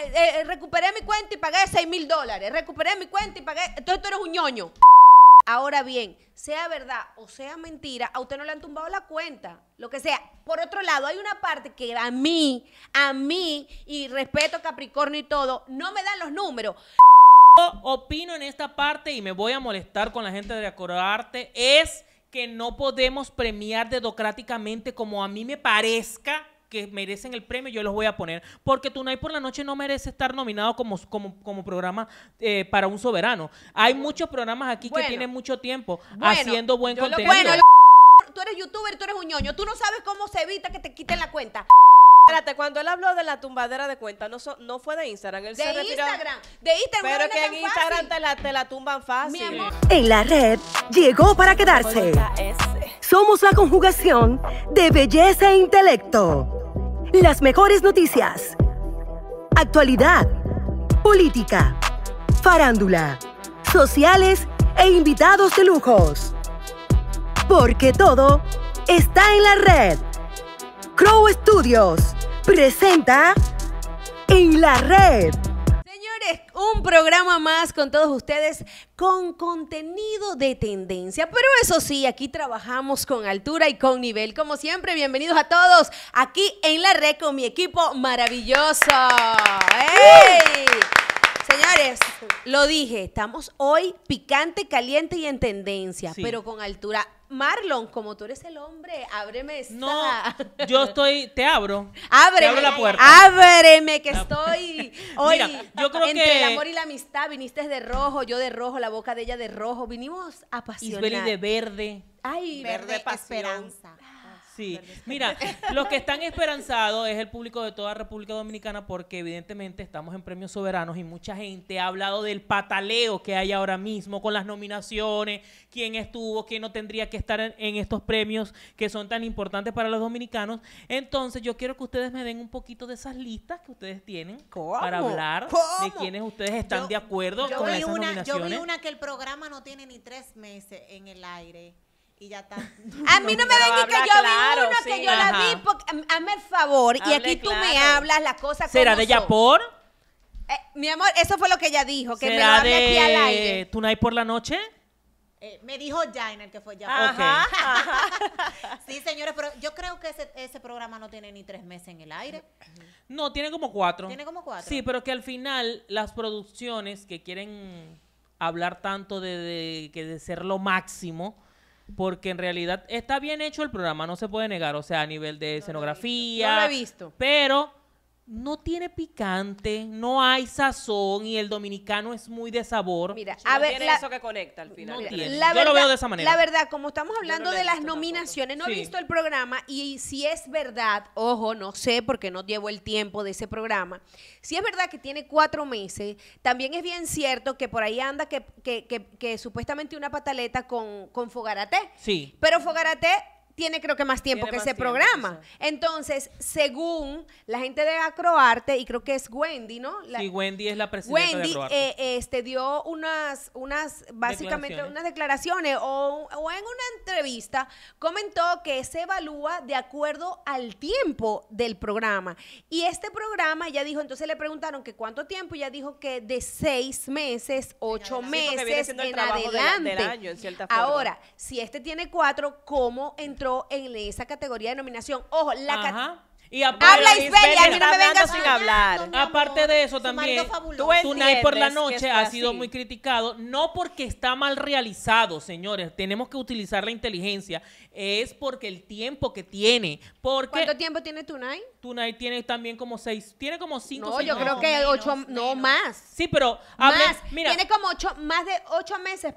Eh, eh, recuperé mi cuenta y pagué 6 mil dólares. Recuperé mi cuenta y pagué. Entonces tú eres un ñoño. Ahora bien, sea verdad o sea mentira, a usted no le han tumbado la cuenta, lo que sea. Por otro lado, hay una parte que a mí, a mí, y respeto Capricornio y todo, no me dan los números. Yo opino en esta parte y me voy a molestar con la gente de Acordarte, es que no podemos premiar Dedocráticamente como a mí me parezca que merecen el premio, yo los voy a poner. Porque Tonight por la Noche no merece estar nominado como, como, programa eh, para un soberano. Hay muchos programas aquí que tienen mucho tiempo haciendo buen contenido. bueno, tú eres youtuber, tú eres un ñoño. Tú no sabes cómo se evita que te quiten la cuenta. Espérate, cuando él habló de la tumbadera de cuenta, no, no fue de Instagram. Él de Instagram. De Instagram. Pero que en Instagram te la, te la, tumban fácil. Mi amor. En la red llegó para quedarse. Somos la conjugación de belleza e intelecto. Las mejores noticias. Actualidad. Política. Farándula. Sociales e invitados de lujos. Porque todo está en la red. Crow Studios presenta En la Red un programa más con todos ustedes con contenido de tendencia. Pero eso sí, aquí trabajamos con altura y con nivel. Como siempre, bienvenidos a todos aquí en la red con mi equipo maravilloso. ¡Ey! Señores, lo dije, estamos hoy picante, caliente y en tendencia, pero con altura. Marlon, como tú eres el hombre, ábreme esta. No, yo estoy, te abro. Ábreme. Te abro la puerta. Ábreme, que estoy hoy. yo creo entre el amor y la amistad, viniste de rojo, yo de rojo, la boca de ella de rojo. Vinimos apasionados. Isbeli de verde. Ay, verde, verde esperanza. Sí, mira, lo que están esperanzados es el público de toda República Dominicana porque evidentemente estamos en premios soberanos y mucha gente ha hablado del pataleo que hay ahora mismo con las nominaciones, quién estuvo, quién no tendría que estar en, estos premios que son tan importantes para los dominicanos. Entonces yo quiero que ustedes me den un poquito de esas listas que ustedes tienen para hablar de quienes ustedes están de acuerdo con una, Yo vi una que el programa no tiene ni tres meses en el aire y ya está. A mí no, me vengas que yo vi uno, que yo la vi, hazme el favor y aquí tú me hablas las cosas ¿Será de Yapor? Eh, mi amor, eso fue lo que ella dijo, que me lo de... aquí al aire. por la noche? Eh, me dijo Jainer que fue ya. Ah, Ajá, sí, señores, pero yo creo que ese, ese, programa no tiene ni tres meses en el aire. No, tiene como cuatro. Tiene como cuatro. Sí, pero que al final las producciones que quieren hablar tanto de que de ser lo máximo, porque en realidad está bien hecho el programa, no se puede negar, o sea, a nivel de escenografía. No lo he visto. Pero no tiene picante, no hay sazón y el dominicano es muy de sabor. Mira, a ver, eso que conecta al final. Yo lo veo de esa manera. La verdad, como estamos hablando de las nominaciones, no he visto el programa y si es verdad, ojo, no sé porque no llevo el tiempo de ese programa. Si es verdad que tiene cuatro meses, también es bien cierto que por ahí anda que, supuestamente una pataleta con, con Fogarate. Sí. Pero Fogarate tiene creo que más tiempo que ese programa. Entonces, según la gente de Acroarte, y creo que es Wendy, ¿no? sí, Wendy es la presidenta de Acroarte. Wendy, eh, este, dio unas, unas básicamente unas declaraciones o, o, en una entrevista comentó que se evalúa de acuerdo al tiempo del programa. Y este programa, ya dijo, entonces le preguntaron que cuánto tiempo, ya dijo que de seis meses, ocho meses en adelante. año, en Ahora, si este tiene cuatro, ¿cómo entró? en esa categoría de nominación. Ojo, la Ajá. Y Habla Isbelia, a mí no me vengas sin hablar. Aparte de eso también, Tunay por la noche ha sido muy criticado, no porque está mal realizado, señores, tenemos que utilizar la inteligencia, es porque el tiempo que tiene, porque ¿Cuánto tiempo tiene Tunay? Tunay tiene también como seis, tiene como cinco. No, yo creo que ocho, no más. Sí, pero mira, tiene como ocho, más de ocho meses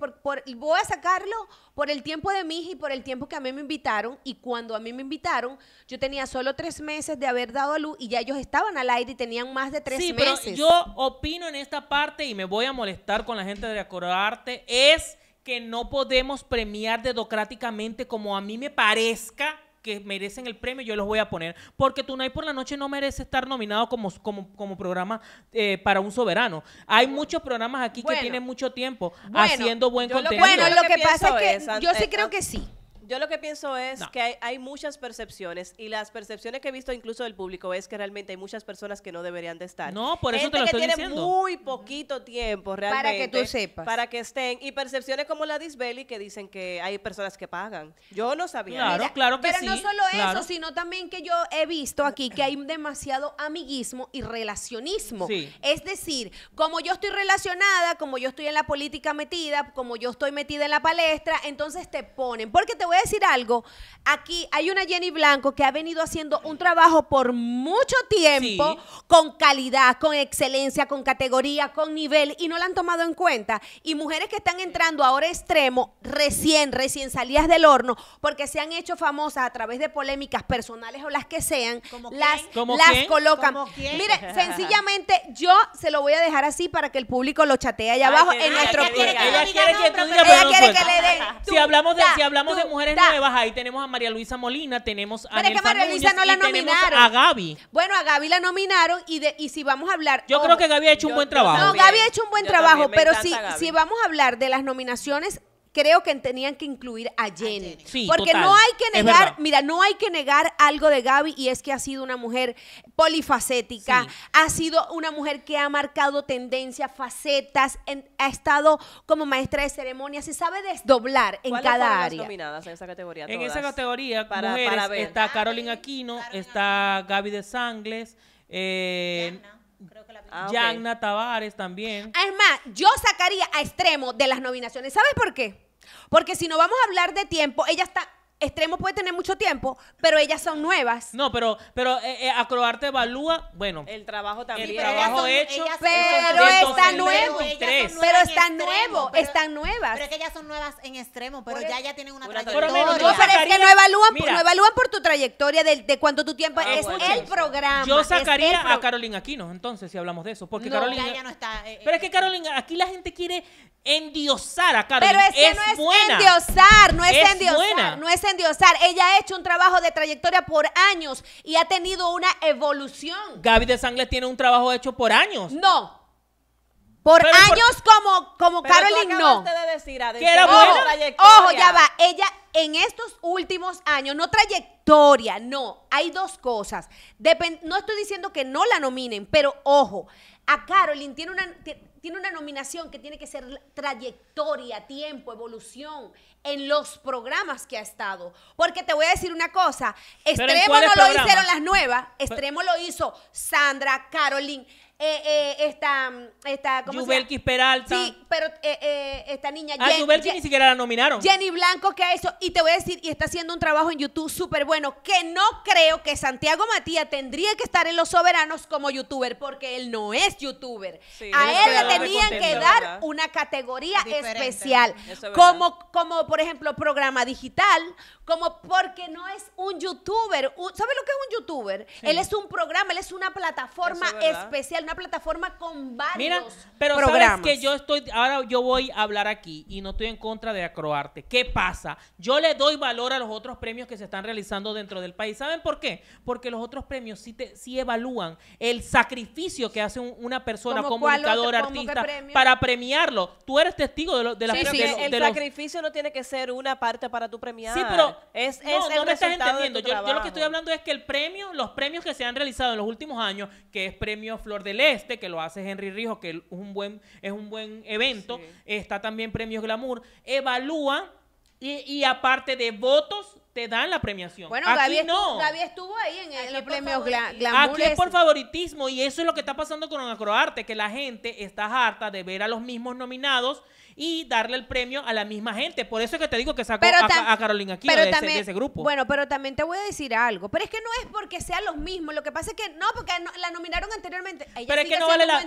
voy a sacarlo por el tiempo de mí y por el tiempo que a mí me invitaron. Y cuando a mí me invitaron, yo tenía solo tres meses de haber dado a luz y ya ellos estaban al aire y tenían más de tres sí, Pero yo opino en esta parte y me voy a molestar con la gente de Acordarte, es que no podemos premiar dedocráticamente como a mí me parezca que merecen el premio, yo los voy a poner. Porque Tunay por la Noche no merece estar nominado como, como, programa eh, para un soberano. Hay muchos programas aquí que tienen mucho tiempo haciendo buen contenido. bueno, lo que, pasa es que yo sí eh, creo ah, que sí. Yo lo que pienso es que hay, muchas percepciones y las percepciones que he visto incluso del público es que realmente hay muchas personas que no deberían de estar. No, por eso te lo que tiene muy poquito tiempo realmente. Para que tú sepas. Para que estén. Y percepciones como la disbelly que dicen que hay personas que pagan. Yo no sabía. Claro, claro pero sí. Pero no solo eso, sino también que yo he visto aquí que hay demasiado amiguismo y relacionismo. Sí. Es decir, como yo estoy relacionada, como yo estoy en la política metida, como yo estoy metida en la palestra, entonces te ponen. Porque te voy a decir algo. Aquí hay una Jenny Blanco que ha venido haciendo un trabajo por mucho tiempo con calidad, con excelencia, con categoría, con nivel y no la han tomado en cuenta. Y mujeres que están entrando ahora extremo, recién, recién salidas del horno, porque se han hecho famosas a través de polémicas personales o las que sean, las, las colocan. Mire, sencillamente yo se lo voy a dejar así para que el público lo chatee allá abajo si hablamos de mujeres nuevas, ahí tenemos a María Luisa Molina, tenemos a María Luisa no la nominaron. A Gaby. Bueno, a Gaby la nominaron y, de, y si vamos a hablar. Yo creo que Gaby ha hecho un buen trabajo. No, Gaby ha hecho un buen trabajo, pero si, si vamos a hablar de las nominaciones creo que tenían que incluir a Jenny. porque no hay que negar, mira, no hay que negar algo de Gaby y es que ha sido una mujer polifacética, ha sido una mujer que ha marcado tendencias, facetas, ha estado como maestra de ceremonias, se sabe desdoblar en cada área. Las nominadas en esa categoría? En esa categoría, para, ver. está ah, Carolina Aquino, está Gaby de Sangles, eh, Ah, Tavares también. Es más, yo sacaría a extremo de las nominaciones. ¿Sabes por qué? Porque si no vamos a hablar de tiempo, ella está extremo puede tener mucho tiempo, pero ellas son nuevas. No, pero, pero eh, eh, Acroarte evalúa, bueno. El trabajo también. El trabajo hecho. pero está nuevo. Pero están nuevos, están nuevas. Pero es que ellas son nuevas en extremo, pero ya ya tienen una, trayectoria. Pero, no, pero es que no evalúan, no evalúan por tu trayectoria de, de cuánto tu tiempo. Ah, es, el programa, yo sacaría a Carolina Aquino, entonces, si hablamos de eso. Porque Carolina. Eh, pero es que Carolina, aquí la gente quiere endiosar a Carolina. Pero es que no es endiosar, no es, endiosar. No es ella ha hecho un trabajo de trayectoria por años y ha tenido una evolución. Gaby de Sangles tiene un trabajo hecho por años. No, por años como, como pero Caroline no. De decir, ojo, ya va. Ella en estos últimos años, no trayectoria, no. Hay dos cosas. no estoy diciendo que no la nominen, pero ojo, a Carolyn tiene una, tiene una nominación que tiene que ser trayectoria, tiempo, evolución en los programas que ha estado. Porque te voy a decir una cosa, Extremo no lo hicieron las nuevas, Extremo lo hizo Sandra, Carolyn. Eh, eh, esta, esta, Sí, pero eh, esta niña. Ah, ni siquiera la nominaron. Jenny Blanco, que hecho... Y te voy a decir, y está haciendo un trabajo en YouTube súper bueno, que no creo que Santiago Matías tendría que estar en Los Soberanos como youtuber, porque él no es youtuber. a él le tenían que dar una categoría especial. como, como, por ejemplo, programa digital, como porque no es un youtuber. ¿Sabes lo que es un youtuber? Él es un programa, él es una plataforma especial, plataforma con varios Mira, pero sabes que yo estoy, ahora yo voy a hablar aquí y no estoy en contra de Acroarte. ¿Qué pasa? Yo le doy valor a los otros premios que se están realizando dentro del país. ¿Saben por qué? Porque los otros premios sí, te, sí evalúan el sacrificio que hace una persona comunicadora, artista, para premiarlo. Tú eres testigo de, los... de El sacrificio no tiene que ser una parte para tu premiar. Sí, pero es, no, no estás entendiendo. Yo, lo que estoy hablando es que el premio, los premios que se han realizado en los últimos años, que es premio Flor de este que lo hace Henry Rijo, que es un buen, es un buen evento. Está también Premios Glamour. Evalúa y, aparte de votos, te dan la premiación. Bueno, Aquí no. estuvo, estuvo ahí en, el, premio Glamour. Aquí es por favoritismo y eso es lo que está pasando con Acroarte, que la gente está harta de ver a los mismos nominados y darle el premio a la misma gente. Por eso es que te digo que sacó a, Carolina aquí de, ese, grupo. Bueno, pero también te voy a decir algo. Pero es que no es porque sean los mismos. Lo que pasa es que no, porque la nominaron anteriormente. Ella pero es que no vale la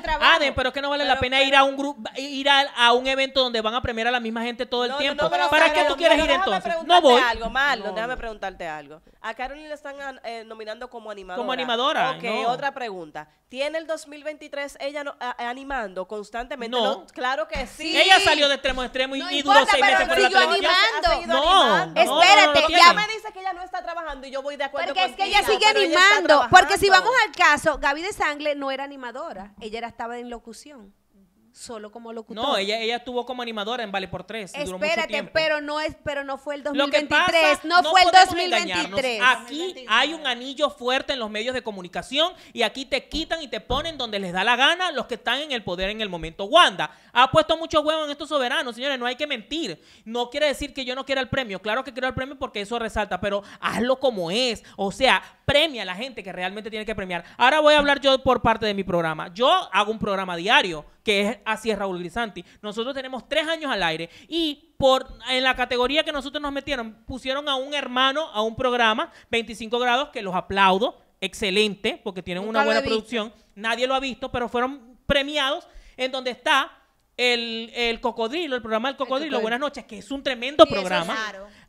pero es que no vale la pena ir a un grupo, ir a, a, un evento donde van a premiar a la misma gente todo el tiempo. ¿Para qué tú quieres ir entonces? No voy. Algo, mal déjame preguntarte algo. A Carolina le están eh, nominando como animadora. Como animadora. Ok, otra pregunta. ¿Tiene el 2023 ella animando constantemente? No. Claro que sí. Ella salió de extremo a extremo y no ni importa, duró seis meses pero la televisión. Animando. No, espérate, no, ya me dice que ella no está trabajando y yo voy de acuerdo Porque es que ella sigue animando. porque si vamos al caso, Gaby de Sangle no era animadora, ella estaba en locución solo como locutor. No, ella, ella estuvo como animadora en Vale por Tres. Espérate, pero no es, pero no fue el 2023. no, fue el 2023. Aquí hay un anillo fuerte en los medios de comunicación y aquí te quitan y te ponen donde les da la gana los que están en el poder en el momento. Wanda ha puesto mucho huevo en estos soberanos, señores, no hay que mentir. No quiere decir que yo no quiera el premio. Claro que quiero el premio porque eso resalta, pero hazlo como es. O sea, premia a la gente que realmente tiene que premiar. Ahora voy a hablar yo por parte de mi programa. Yo hago un programa diario, que es así es Raúl Grisanti. Nosotros tenemos tres años al aire y por, en la categoría que nosotros nos metieron, pusieron a un hermano a un programa, 25 grados, que los aplaudo, excelente, porque tienen una buena producción. Nadie lo ha visto, pero fueron premiados en donde está el, Cocodrilo, el programa del Cocodrilo, Buenas noches, que es un tremendo programa.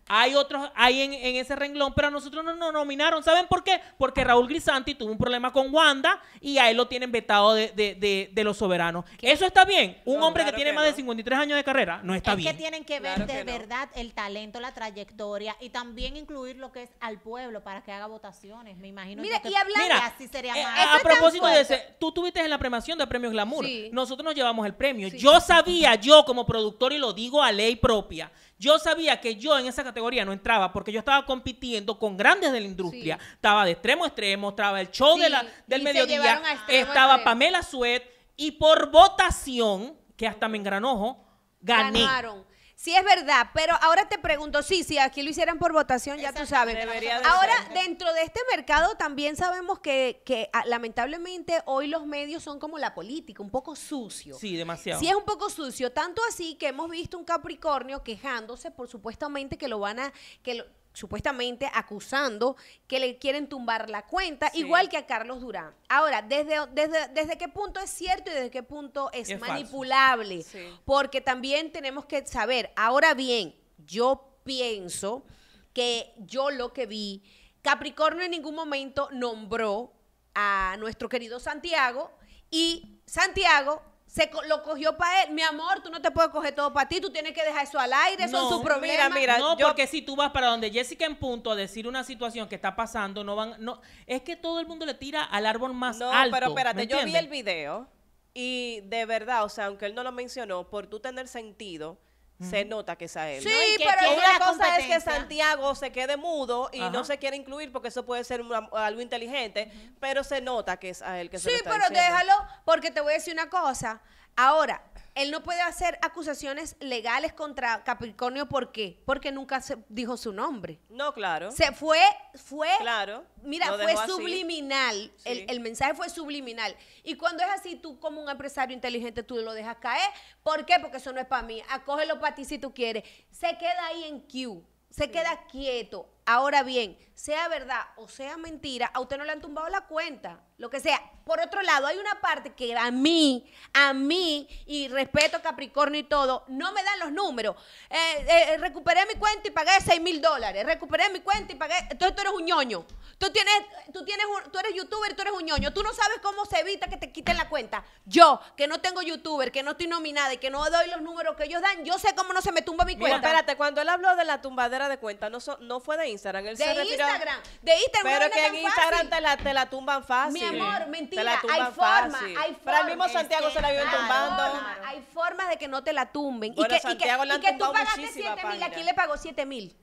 Hay otros, ahí en, ese renglón, pero a nosotros no nos nominaron. ¿Saben por qué? Porque Raúl Grisanti tuvo un problema con Wanda y a él lo tienen vetado de, los soberanos. ¿Eso está bien? Un hombre que tiene más de 53 años de carrera no está bien. Es que tienen que ver de verdad el talento, la trayectoria y también incluir lo que es al pueblo para que haga votaciones. Me imagino Mira, y hablando, así sería eh, más. A propósito de ese, tú tuviste en la premación de Premios Glamour. Nosotros nos llevamos el premio. Yo sabía, yo como productor, y lo digo a ley propia, yo sabía que yo en esa categoría no entraba porque yo estaba compitiendo con grandes de la industria. Estaba de extremo a extremo, estaba el show de la, del mediodía, estaba Pamela Suet y por votación, que hasta me engranojo, gané. Ganaron. Sí, es verdad, pero ahora te pregunto, sí, si aquí lo hicieran por votación, ya tú sabes. ahora, dentro de este mercado también sabemos que, que ah, lamentablemente hoy los medios son como la política, un poco sucio. Sí, demasiado. Sí, es un poco sucio, tanto así que hemos visto un Capricornio quejándose por supuestamente que lo van a... Que lo, supuestamente acusando que le quieren tumbar la cuenta, igual que a Carlos Durán. Ahora, ¿desde, desde, qué punto es cierto y desde qué punto es, manipulable? Porque también tenemos que saber, ahora bien, yo pienso que yo lo que vi, Capricornio en ningún momento nombró a nuestro querido Santiago y Santiago se lo cogió para él. Mi amor, tú no te puedes coger todo para ti, tú tienes que dejar eso al aire, eso son sus problemas. Mira, no, porque si tú vas para donde Jessica en punto a decir una situación que está pasando, no van, no, es que todo el mundo le tira al árbol más alto. No, pero espérate, yo vi el video y de verdad, o sea, aunque él no lo mencionó, por tú tener sentido, se nota que es a él. Sí, pero una cosa es que Santiago se quede mudo y no se quiere incluir porque eso puede ser algo inteligente, pero se nota que es a él que se Sí, pero déjalo, porque te voy a decir una cosa. Ahora, él no puede hacer acusaciones legales contra Capricornio, ¿por qué? Porque nunca se dijo su nombre. No, claro. Se fue, fue, claro. Mira, fue subliminal. El, mensaje fue subliminal. Y cuando es así, tú como un empresario inteligente, tú lo dejas caer. ¿Por qué? Porque eso no es para mí. Acógelo para ti si tú quieres. Se queda ahí en Q. Se queda quieto. Ahora bien, sea verdad o sea mentira, a usted no le han tumbado la cuenta, lo que sea. Por otro lado, hay una parte que a mí, a mí, y respeto Capricornio y todo, no me dan los números. Eh, eh recuperé mi cuenta y pagué 6 mil dólares. Recuperé mi cuenta y pagué. Entonces tú eres un ñoño. Tú, tienes, tú, tienes un, tú eres youtuber, tú eres un ñoño. Tú no sabes cómo se evita que te quiten la cuenta. Yo, que no tengo youtuber, que no estoy nominada y que no doy los números que ellos dan, yo sé cómo no se me tumba mi cuenta. Mira, espérate, cuando él habló de la tumbadera de cuenta, no, no fue de ahí Instagram. de Instagram. De Instagram. Pero es que en Instagram te la, te la, tumban fácil. Mi amor, mentira. Hay formas. Hay forma. Pero el mismo este, Santiago se la viven tumbando. hay formas de que no te la tumben. Bueno, y que, Santiago y que, y que tú pagaste 7 mil. ¿A quién le pagó 7 mil?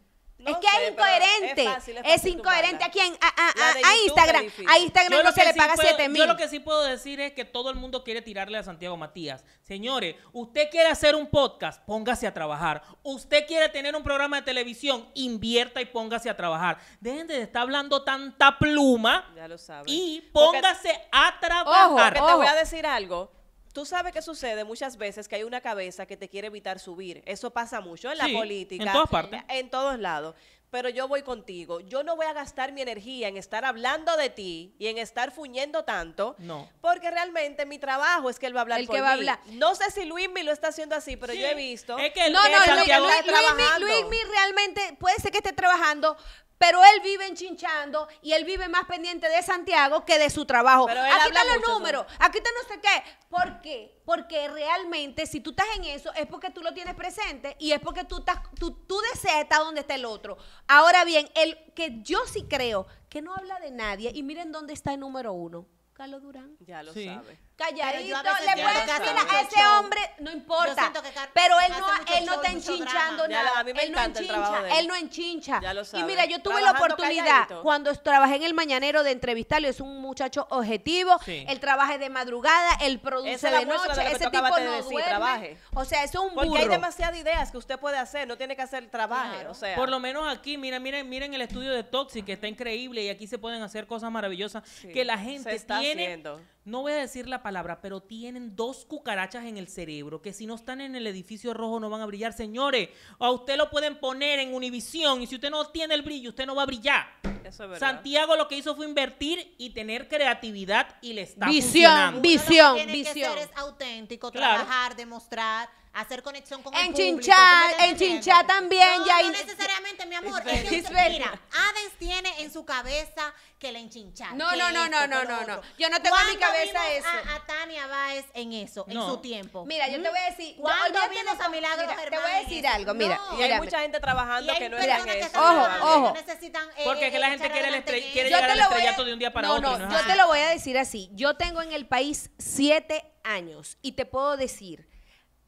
es que es incoherente. Es, incoherente. ¿A quién? A, Instagram. A Instagram no se le paga 7 mil. Yo lo que sí puedo decir es que todo el mundo quiere tirarle a Santiago Matías. Señores, usted quiere hacer un podcast, póngase a trabajar. Usted quiere tener un programa de televisión, invierta y póngase a trabajar. Dejen de estar hablando tanta pluma. Ya lo Y póngase a trabajar. Ojo, te voy a decir algo Tú sabes que sucede muchas veces que hay una cabeza que te quiere evitar subir. Eso pasa mucho en la política. En todas partes. En todos lados. Pero yo voy contigo. Yo no voy a gastar mi energía en estar hablando de ti y en estar fuñendo tanto. No. Porque realmente mi trabajo es que él va a hablar el que va A hablar. No sé si Luismi lo está haciendo así, pero yo he visto. Es que el, no, no, Luismi realmente puede ser que esté trabajando, pero él vive enchinchando y él vive más pendiente de Santiago que de su trabajo. aquí están los números, aquí está no sé qué. ¿Por qué? Porque realmente si tú estás en eso es porque tú lo tienes presente y es porque tú, estás, tú, deseas estar donde está el otro. Ahora bien, el que yo sí creo que no habla de nadie y miren dónde está el número uno. Carlos Durán. Ya lo sabe calladito, le puedes a ese hombre no importa, pero él no él no está enchinchando nada, él, no enchincha, él no enchincha, Y mira, yo tuve la oportunidad cuando trabajé en el mañanero de entrevistarlo, es un muchacho objetivo, él trabaja de madrugada, él produce de noche, ese tipo no de O sea, es un burro. Porque hay demasiadas ideas que usted puede hacer, no tiene que hacer trabajo, o sea. Por lo menos aquí, mira, miren, miren el estudio de Toxic, que está increíble y aquí se pueden hacer cosas maravillosas que la gente tiene no voy a decir la palabra, pero tienen dos cucarachas en el cerebro que si no están en el edificio rojo no van a brillar. Señores, a usted lo pueden poner en Univisión y si usted no tiene el brillo, usted no va a brillar. Eso es verdad. Santiago lo que hizo fue invertir y tener creatividad y le está visión, funcionando. Visión, visión. Que ser auténtico, trabajar, demostrar hacer conexión con en el En Chinchá también. No, ya no necesariamente, mi amor. Es que mira, Ades tiene en su cabeza que la enchinchá. No, no, no, no, no, no, no. Yo no tengo en mi cabeza eso. A, Tania Báez en eso, en su tiempo. Mira, yo te ¿Mm? voy a decir. ¿Cuándo yo, a Milagros mira, Te voy a decir algo, mira. Y hay mucha gente trabajando que no es eso. ojo, ojo. Eh, Porque es que la gente quiere, quiere llegar al estrellato de un día para otro. No, no, yo te lo voy a decir así. Yo tengo en el país siete años y te puedo decir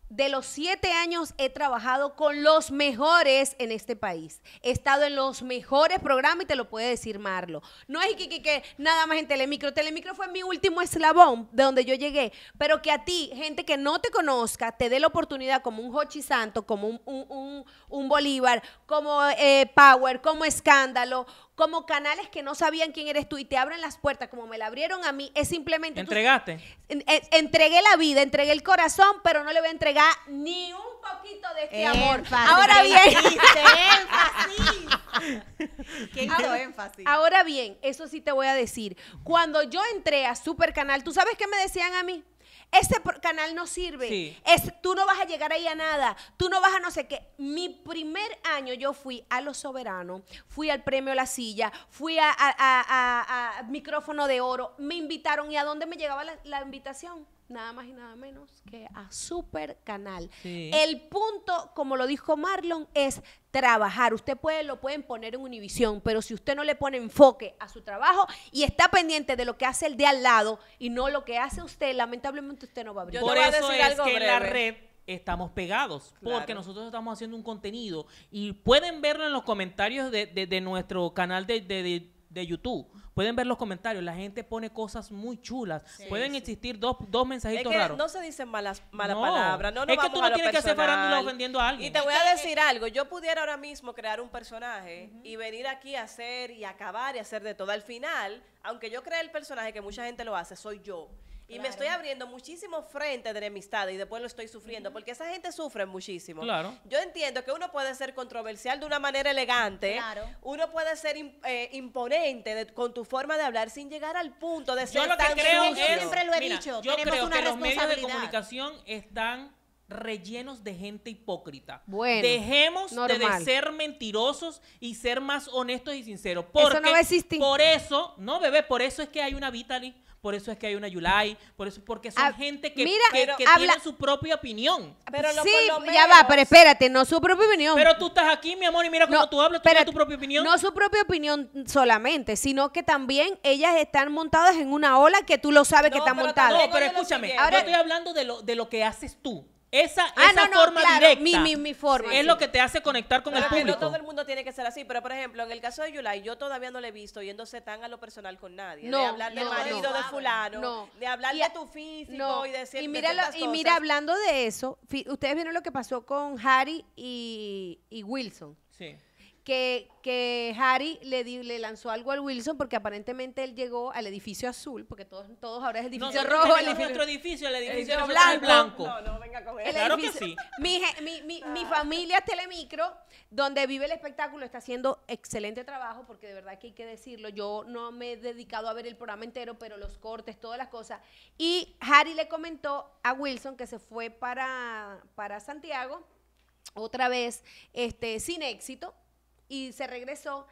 de los siete años he trabajado con los mejores en este país. He estado en los mejores programas y te lo puede decir Marlo. No es que, nada más en Telemicro. Telemicro fue mi último eslabón de donde yo llegué. Pero que a ti, gente que no te conozca, te dé la oportunidad como un Hochi Santo, como un, Bolívar, como eh, Power, como Escándalo, como canales que no sabían quién eres tú y te abren las puertas como me la abrieron a mí, es simplemente... ¿Entregaste? Eh, entregué la vida, entregué el corazón, pero no le voy a entregar ni un poquito de este amor. Ahora bien... ahora, Ahora bien, eso sí te voy a decir. Cuando yo entré a Super Canal, ¿tú sabes qué me decían a mí? ese canal no sirve, es, tú no vas a llegar ahí a nada, tú no vas a no sé qué. Mi primer año yo fui a Los Soberanos, fui al Premio La Silla, fui a, Micrófono de Oro, me invitaron y a dónde me llegaba la invitación nada más y nada menos que a Super Canal. El punto, como lo dijo Marlon, es trabajar. Usted puede, lo pueden poner en Univisión, pero si usted no le pone enfoque a su trabajo y está pendiente de lo que hace el de al lado y no lo que hace usted, lamentablemente usted no va a abrir. Por eso es que en la red estamos pegados, porque nosotros estamos haciendo un contenido y pueden verlo en los comentarios de, de, nuestro canal de, de de YouTube. Pueden ver los comentarios. La gente pone cosas muy chulas. Pueden existir dos, dos mensajitos raros. No se dicen malas, malas palabras. No, no es que tú no tienes que ofendiendo a alguien. Y te voy a decir algo. Yo pudiera ahora mismo crear un personaje y venir aquí a hacer y acabar y hacer de todo. Al final, aunque yo cree el personaje, que mucha gente lo hace, soy yo. Y me estoy abriendo muchísimo frente de enemistad y después lo estoy sufriendo, porque esa gente sufre muchísimo. Claro. Yo entiendo que uno puede ser controversial de una manera elegante, claro. uno puede ser eh, imponente con tu forma de hablar sin llegar al punto de ser yo lo tan que creo yo siempre lo he dicho, tenemos creo una que los medios de comunicación están rellenos de gente hipócrita. Bueno, Dejemos de ser mentirosos y ser más honestos y sinceros. Porque no por eso, no bebé, por eso es que hay una Vitali, por eso es que hay una Yulai, por eso porque son ah, gente que, eh, que, tiene su propia opinión. Pero sí, ya va, pero espérate, no su propia opinión. Pero tú estás aquí, mi amor, y mira cómo tú hablas, tú tienes tu propia opinión. No su propia opinión solamente, sino que también ellas están montadas en una ola que tú lo sabes que está montada. No, pero escúchame, ahora, yo estoy hablando de lo, de lo que haces tú. Esa, forma directa es lo que te hace conectar con el público. No todo el mundo tiene que ser así, pero por ejemplo, en el caso de Yulai, yo todavía no le he visto yéndose tan a lo personal con nadie. No, de hablar de marido de fulano, de hablar de tu físico y decir y mira, Y mira, hablando de eso, ustedes vieron lo que pasó con Harry y, y Wilson. Sí que, Harry le, di, le lanzó algo al Wilson porque aparentemente él llegó al edificio azul, porque todos, todos ahora es el edificio rojo. El edificio, blanco. No, no, venga con él. Claro que sí. Mi, ah. familia Telemicro, donde vive el espectáculo, está haciendo excelente trabajo, porque de verdad que hay que decirlo. Yo no me he dedicado a ver el programa entero, pero los cortes, todas las cosas. Y Harry le comentó a Wilson que se fue para, para Santiago, otra vez, este, sin éxito y se regresó.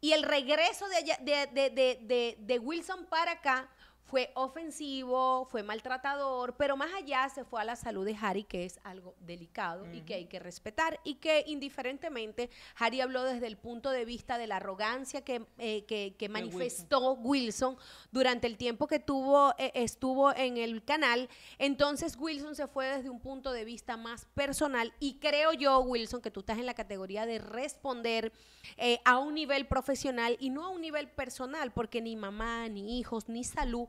Y el regreso de, de, de, de Wilson para acá fue ofensivo, fue maltratador, pero más allá se fue a la salud de Harry, que es algo delicado y que hay que respetar, y que indiferentemente Harry habló desde el punto de vista de la arrogancia que, eh, que, manifestó Wilson. durante el tiempo que tuvo, eh, estuvo en el canal. Entonces Wilson se fue desde un punto de vista más personal y creo yo, Wilson, que tú estás en la categoría de responder eh, a un nivel profesional y no a un nivel personal, porque ni mamá, ni hijos, ni salud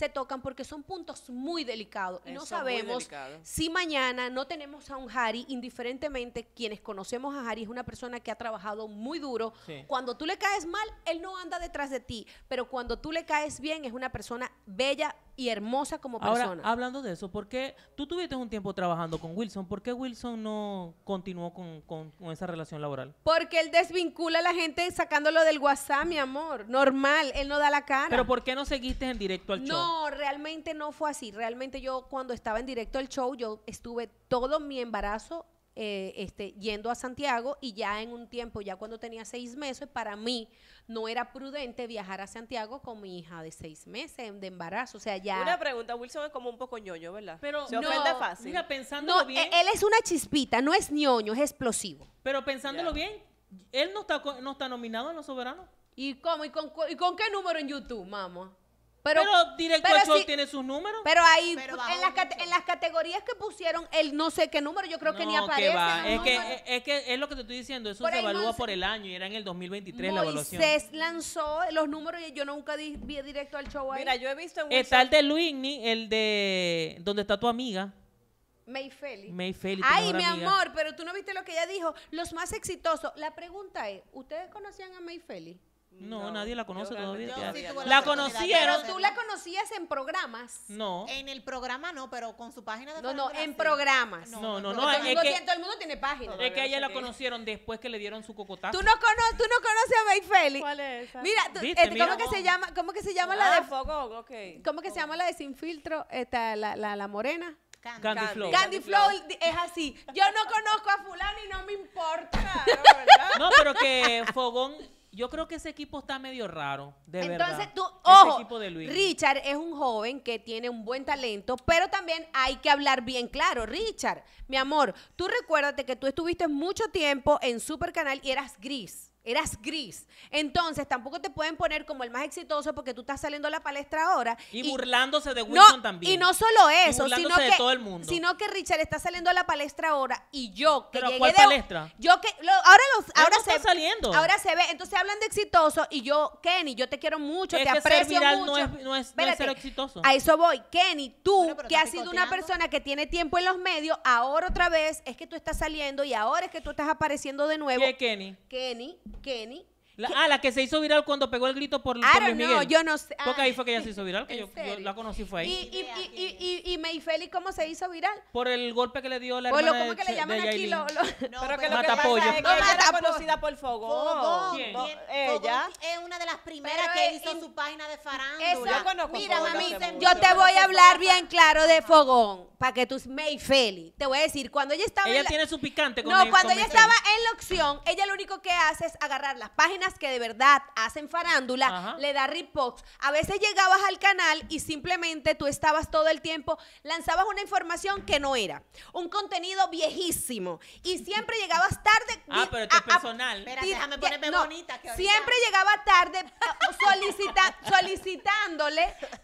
se tocan porque son puntos muy delicados. Y no sabemos si mañana no tenemos a un Harry, indiferentemente quienes conocemos a Harry, es una persona que ha trabajado muy duro. Cuando tú le caes mal, él no anda detrás de ti, pero cuando tú le caes bien, es una persona bella y hermosa como persona. hablando de eso, ¿por qué tú tuviste un tiempo trabajando con Wilson? ¿Por qué Wilson no continuó con, esa relación laboral? Porque él desvincula a la gente sacándolo del WhatsApp, mi amor. Normal, él no da la cara. Pero ¿por qué no seguiste en directo al show? No, realmente no fue así. Realmente yo cuando estaba en directo el show, yo estuve todo mi embarazo eh, este, yendo a Santiago y ya en un tiempo, ya cuando tenía seis meses, para mí no era prudente viajar a Santiago con mi hija de seis meses de embarazo. O sea, ya. Una pregunta, Wilson es como un poco ñoño, ¿verdad? Pero Se ofende fácil. Mira, pensándolo bien. Él es una chispita, no es ñoño, es explosivo. Pero pensándolo bien, él no está, no está nominado en Los Soberanos. ¿Y cómo? ¿Y con, ¿Y con qué número en YouTube, mamá? Pero, Directo al Show tiene sus números. Pero ahí, en, las en, las categorías que pusieron, el no sé qué número, yo creo que ni aparece. es, lo que te estoy diciendo, eso se evalúa por el año y era en el 2023 la evaluación. Moisés lanzó los números y yo nunca vi Directo al Show ahí. Mira, yo he visto en Está el de Luigny, el de ¿Dónde está tu amiga. May Feli. Ay, mi amor, pero tú no viste lo que ella dijo. Los más exitosos. La pregunta es, ¿ustedes conocían a May Feli? No, nadie la conoce todavía. la, conocieron. Pero tú la conocías en programas. No. En el programa no, pero con su página de No, no, en programas. No, no, no. todo el mundo tiene página. Es que ella la conocieron después que le dieron su cocotazo. Tú no, no conoces a May ¿Cuál es este, Mira, ¿cómo, que se llama, ¿cómo que se llama la ah, de Fogo? ¿Cómo que se llama la de Sin Filtro? Esta, la, la, la morena. Candy, Candy, Flow. Candy Flow es así. Yo no conozco a fulano y no me importa. no, pero que Fogón yo creo que ese equipo está medio raro, de Entonces, tú, ojo, Richard es un joven que tiene un buen talento, pero también hay que hablar bien claro. Richard, mi amor, tú recuérdate que tú estuviste mucho tiempo en Super Canal y eras gris eras gris. Entonces tampoco te pueden poner como el más exitoso porque tú estás saliendo a la palestra ahora. Y, burlándose de Wilson también. Y no solo eso, sino, de que, todo el mundo. sino que Richard está saliendo a la palestra ahora y yo que ¿Pero llegué cuál palestra? Yo que ahora ahora se está saliendo. Ahora se ve, entonces hablan de exitoso y yo Kenny, yo te quiero mucho, te aprecio mucho. No es, ser exitoso. A eso voy. Kenny, tú que has sido una persona que tiene tiempo en los medios, ahora otra vez es que tú estás saliendo y ahora es que tú estás apareciendo de nuevo. ¿Qué Kenny? Kenny Kenny. ah, la que se hizo viral cuando pegó el grito por, Luis Miguel. No, yo no sé. Porque ahí fue que ella se hizo viral, que yo, la conocí fue ahí. ¿Y, y, y, y, y cómo se hizo viral? Por el golpe que le dio la hermana lo, ¿cómo que le llaman aquí? Lo, No, pero que lo que pasa es que no, ella era conocida por Fogón. Fogón. ella. es una de las primeras que hizo su página de farándula. Eso yo conozco Mira, mami, yo te voy a hablar bien claro de Fogón para que tú May feliz. Te voy a decir, cuando ella estaba. Ella tiene su picante con No, cuando ella estaba en la opción, ella lo único que hace es agarrar las páginas que de verdad hacen farándula, le da ripox. A veces llegabas al canal y simplemente tú estabas todo el tiempo, lanzabas una información que no era. Un contenido viejísimo. Y siempre llegabas tarde. Ah, pero es personal. Espérate, déjame ponerme bonita. Que siempre llegaba tarde ah, solicitándole al,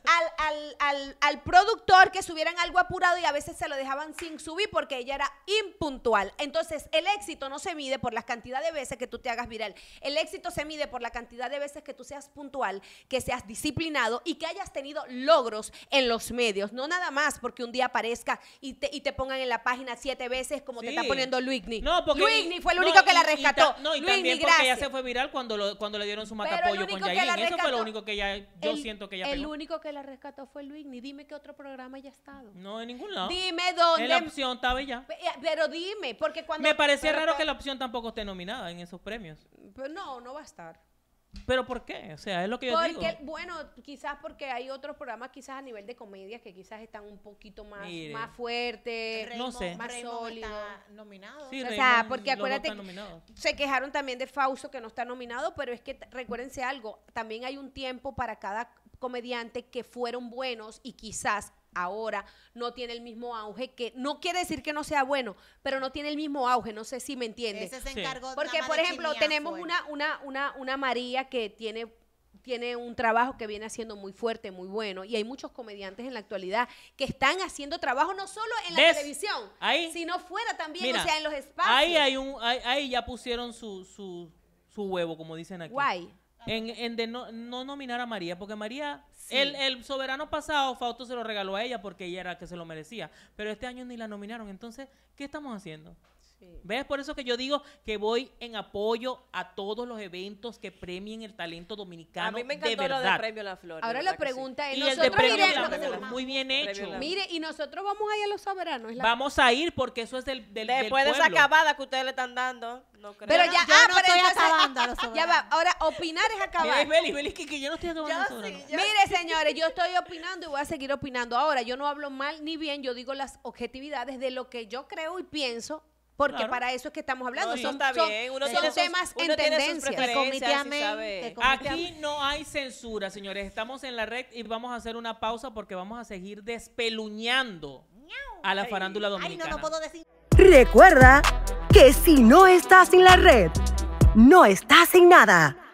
al, al, al productor que subieran algo apurado y a veces se lo dejaban sin subir porque ella era impuntual. Entonces, el éxito no se mide por la cantidad de veces que tú te hagas viral. El éxito se mide por la cantidad de veces que tú seas puntual, que seas disciplinado y que hayas tenido logros en los medios. No nada más porque un día aparezca y te, y te pongan en la página siete veces como te está poniendo Luigny. No, porque Luigny fue el único que la rescató. Y y también se fue viral cuando, cuando le dieron su matapollo con Eso fue lo único que ella, yo siento que ella El único que la rescató fue Luigny. Dime qué otro programa ha estado. No, en ningún Dime dónde. La opción estaba ya. Eh, eh, pero dime, porque cuando. Me parecía raro que la opción tampoco esté nominada en esos premios. Pero pues no, no va a estar. ¿Pero por qué? O sea, es lo que yo digo. Bueno, quizás porque hay otros programas quizás a nivel de comedia que quizás están un poquito más, más fuertes, no sé. más sólidos. nominados. Sí, o sea, porque acuérdate, se quejaron también de Fausto que no está nominado, pero es que recuérdense algo, también hay un tiempo para cada comediante que fueron buenos y quizás ahora no tiene el mismo auge que no quiere decir que no sea bueno, pero no tiene el mismo auge, no sé si me entiendes. Ese Porque por ejemplo, tenemos una una una una María que tiene tiene un trabajo que viene haciendo muy fuerte, muy bueno, y hay muchos comediantes en la actualidad que están haciendo trabajo no solo en la televisión, sino fuera también, o sea, en los espacios. Ahí hay ahí, ya pusieron su, su, su huevo, como dicen aquí. Guay en, en de no, no, nominar a María, porque María, el, el, soberano pasado, Fausto se lo regaló a ella porque ella era la que se lo merecía, pero este año ni la nominaron, entonces, ¿qué estamos haciendo? ¿Ves? Por eso que yo digo que voy en apoyo a todos los eventos que premien el talento dominicano. A mí me encantó de lo premio La Ahora la, pregunta es: y el muy bien hecho. Mire, y nosotros vamos a ir a los soberanos. Vamos a ir porque eso es del. del Después de esa acabada que ustedes le están dando. Pero ya, ah, pero estoy ah, Ya va, ahora opinar es acabar. Mire, que yo no estoy Mire, señores, yo estoy opinando y voy a seguir opinando. Ahora, yo no hablo mal ni bien, yo digo las objetividades de lo que yo creo y pienso porque para eso es que estamos hablando. No, son, está temas sus, en Aquí no hay censura, señores. Estamos en la red y vamos a hacer una pausa porque vamos a seguir despeluñando a la farándula dominicana. Ay, no puedo decir. Recuerda que si no estás en la red, no estás en nada.